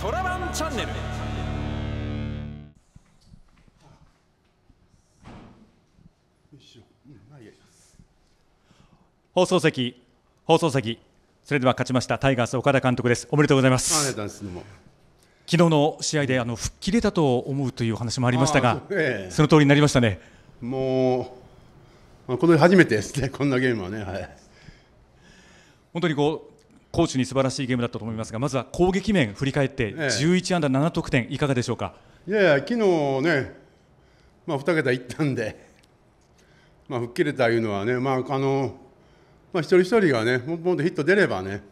トラバンチャンネル放送席放送席それでは勝ちましたタイガース岡田監督ですおめでとうございます昨日の試合であの吹っ切れたと思うという話もありましたが、えー、その通りになりましたねもうまあ、この初めてですねこんなゲームはねはい本当にこう攻守に素晴らしいゲームだったと思いますがまずは攻撃面振り返って11安打7得点いかがでしょうか、ええ、いやいや昨日ね、まあ、2桁いったんで、まあ、吹っ切れたいうのはね、まああのまあ、一人一人がねもっとヒット出ればね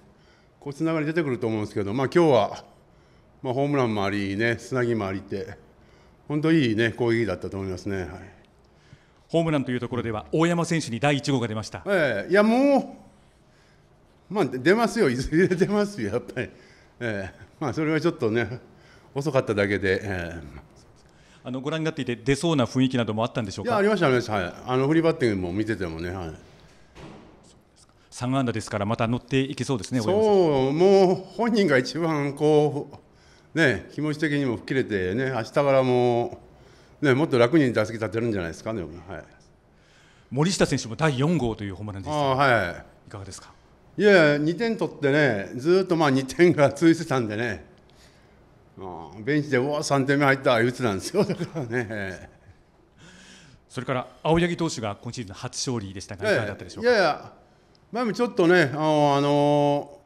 こうつながり出てくると思うんですけど、まあ、今日は、まあ、ホームランもありねつなぎもありって本当いい、ね、攻撃だったと思いますね、はい、ホームランというところでは大山選手に第1号が出ました。ええ、いやもうまあ、出ますよ、いずれ出ますよ、やっぱり、えーまあ、それはちょっとね、遅かっただけで、えー、あのご覧になっていて、出そうな雰囲気などもあったんでしょうかいやありました、ありました、はい、あのフリーバッティングも見ててもね、はい、3安打ですから、また乗っていけそうですね、そう、もう本人が一番こう、ね、気持ち的にも吹っ切れて、ね、明日からもね、もっと楽に打席立てるんじゃないですかね、はい、森下選手も第4号というホームランでした、はい、いかがですか。いやい2点取ってね、ずっとまあ2点が続いてたんでね、うあ、ベンチで、うわ、3点目入った、打つなんですよ、だからね。それから青柳投手が今シーズン初勝利でしたが、いやいや前もちょっとね、あの、あの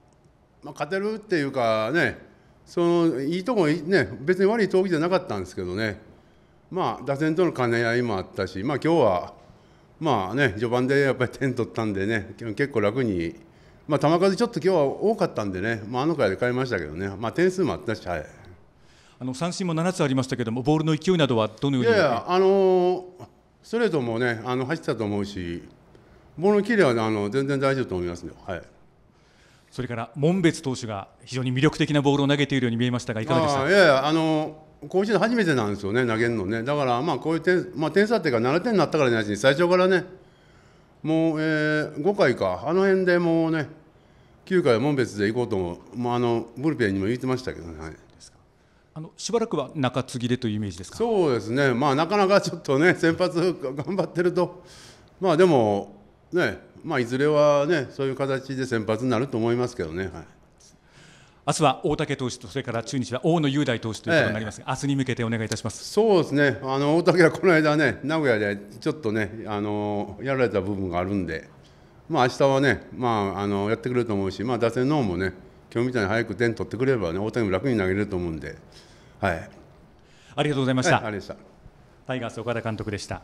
まあ、勝てるっていうかね、そのいいとこね、別に悪い投球じゃなかったんですけどね、まあ、打線との兼ね合いもあったし、まあ今日は、まあね、序盤でやっぱり点取ったんでね、結構楽に。まあ、球数ちょっと今日は多かったんでね、まあ、あの回で変えましたけどね、まあ、点数もあったし、はい、あの三振も7つありましたけども、ボールの勢いなどはどのようにいやいや、あのー、ストレートもね、あの走ったと思うし、ボールの切れは、ね、あの全然大丈夫と思いますよ、はい、それから門別投手が非常に魅力的なボールを投げているように見えましたが、いかがでしたいやいや、あのー、甲子園初めてなんですよね、投げるのね、だから、まあ、こういう点,、まあ、点差っていうか、7点になったからじゃないし、最初からね、もう、えー、5回か、あの辺でもうね、9回は門別で行こうとも、まあ、あのブルペンにも言ってましたけど、ね、はい、あのしばらくは中継ぎでというイメージですかそうですね、まあ、なかなかちょっとね、先発頑張ってると、まあ、でも、ねまあ、いずれは、ね、そういう形で先発になると思いますけどね。はい明日は大竹投手とそれから中日は大野雄大投手ということになりますが、ええ、明日に向けてお願いいたしますそうですねあの大竹はこの間ね名古屋でちょっとねあのやられた部分があるんでまあ明日はね、まあ、あのやってくれると思うし、まあ、打線の方もね、今日みたいに早く点取ってくればね、大谷も楽に投げれると思うんで、はい、ありがとうございました。はい、ありがとうございましたタイガース岡田監督でした。